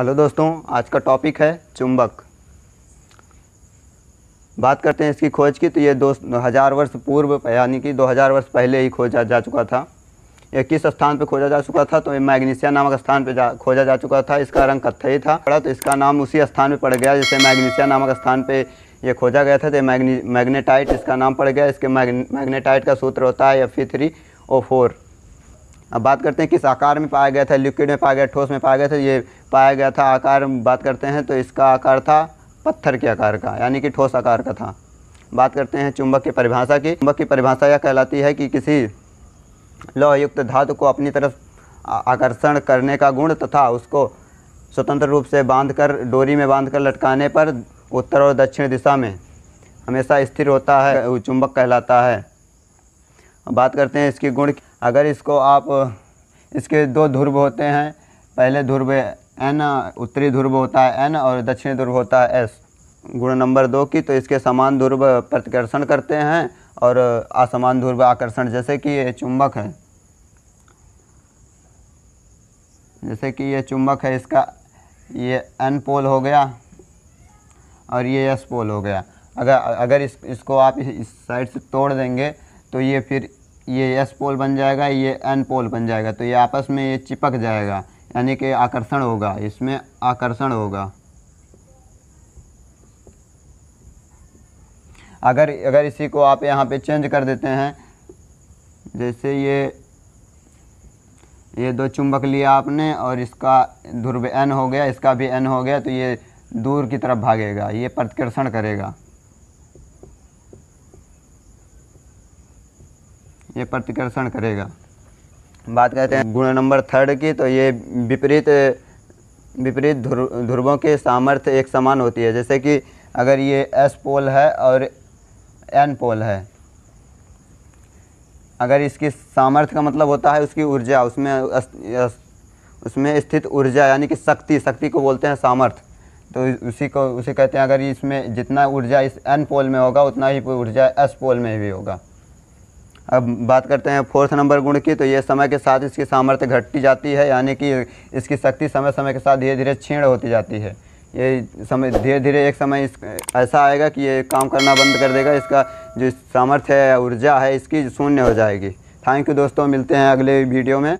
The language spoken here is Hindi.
हेलो दोस्तों आज का टॉपिक है चुंबक बात करते हैं इसकी खोज की तो ये दो हज़ार वर्ष पूर्व यानी कि दो हज़ार वर्ष पहले ही खोजा जा चुका था यह किस स्थान पर खोजा जा चुका था तो ये मैग्नीशिया नामक स्थान पर जा खोजा जा चुका था इसका रंग कत्थई था पड़ा तो इसका नाम उसी स्थान पर पड़ गया जैसे मैग्नीशिया नामक स्थान पर यह खोजा गया था तो मैग्नी मैग्नेटाइट इसका नाम पड़ गया इसके मैग्नेटाइट का सूत्र होता है F E three O four अब बात करते हैं किस आकार में पाया गया था लिक्विड में पाया गया ठोस में पाया गया था ये पाया गया था आकार बात करते हैं तो इसका आकार था पत्थर के आकार का यानी कि ठोस आकार का था बात करते हैं चुंबक की परिभाषा की चुंबक की परिभाषा यह कहलाती है कि किसी लौहयुक्त धातु को अपनी तरफ आकर्षण करने का गुण तथा उसको स्वतंत्र रूप से बांधकर डोरी में बांधकर लटकाने पर उत्तर और दक्षिण दिशा में हमेशा स्थिर होता है चुंबक कहलाता है बात करते हैं इसकी गुण अगर इसको आप इसके दो ध्रुव होते हैं पहले ध्रुव एन उत्तरी ध्रुव होता है एन और दक्षिणी ध्रुव होता है एस गुण नंबर दो की तो इसके समान ध्रुव प्रतिकर्षण करते हैं और असमान ध्रुव आकर्षण जैसे कि ये चुंबक है जैसे कि ये चुंबक है इसका ये एन पोल हो गया और ये एस पोल हो गया अगर अगर इस इसको आप इस साइड से तोड़ देंगे तो ये फिर ये एस पोल बन जाएगा ये एन पोल बन जाएगा तो ये आपस में ये चिपक जाएगा यानी कि आकर्षण होगा इसमें आकर्षण होगा अगर अगर इसी को आप यहाँ पे चेंज कर देते हैं जैसे ये ये दो चुंबक लिया आपने और इसका ध्रुव एन हो गया इसका भी एन हो गया तो ये दूर की तरफ भागेगा ये प्रतिकर्षण करेगा ये प्रतिकर्षण करेगा बात करते हैं गुण नंबर थर्ड की तो ये विपरीत विपरीत ध्रुवों के सामर्थ्य एक समान होती है जैसे कि अगर ये एस पोल है और एन पोल है अगर इसकी सामर्थ्य का मतलब होता है उसकी ऊर्जा उसमें अस, अस, उसमें स्थित ऊर्जा यानी कि शक्ति शक्ति को बोलते हैं सामर्थ्य तो उसी को उसे कहते हैं अगर इसमें जितना ऊर्जा इस एन पोल में होगा उतना ही ऊर्जा एस पोल में भी होगा अब बात करते हैं फोर्थ नंबर गुण की तो ये समय के साथ इसकी सामर्थ्य घटती जाती है यानी कि इसकी शक्ति समय समय के साथ धीरे धीरे क्षीण होती जाती है ये समय धीरे धीरे एक समय इस ऐसा आएगा कि ये काम करना बंद कर देगा इसका जो सामर्थ्य है ऊर्जा है इसकी शून्य हो जाएगी थैंक यू दोस्तों मिलते हैं अगले वीडियो में